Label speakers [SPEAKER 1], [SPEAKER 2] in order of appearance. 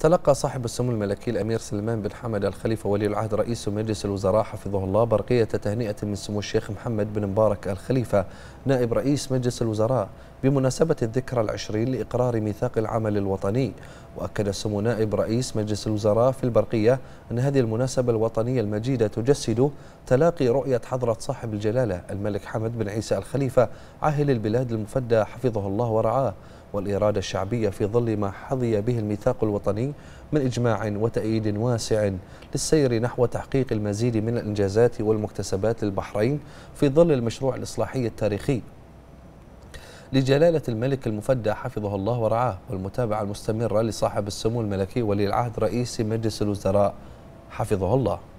[SPEAKER 1] تلقى صاحب السمو الملكي الأمير سلمان بن حمد الخليفة ولي العهد رئيس مجلس الوزراء حفظه الله برقية تهنئة من سمو الشيخ محمد بن مبارك الخليفة نائب رئيس مجلس الوزراء بمناسبة الذكرى العشرين لإقرار ميثاق العمل الوطني وأكد سمو نائب رئيس مجلس الوزراء في البرقية أن هذه المناسبة الوطنية المجيدة تجسد تلاقي رؤية حضرة صاحب الجلالة الملك حمد بن عيسى الخليفة عاهل البلاد المفدى حفظه الله ورعاه والإرادة الشعبية في ظل ما حظي به الميثاق الوطني من إجماع وتأييد واسع للسير نحو تحقيق المزيد من الإنجازات والمكتسبات للبحرين في ظل المشروع الإصلاحي التاريخي لجلالة الملك المفدى حفظه الله ورعاه والمتابعة المستمرة لصاحب السمو الملكي ولي العهد رئيس مجلس الوزراء حفظه الله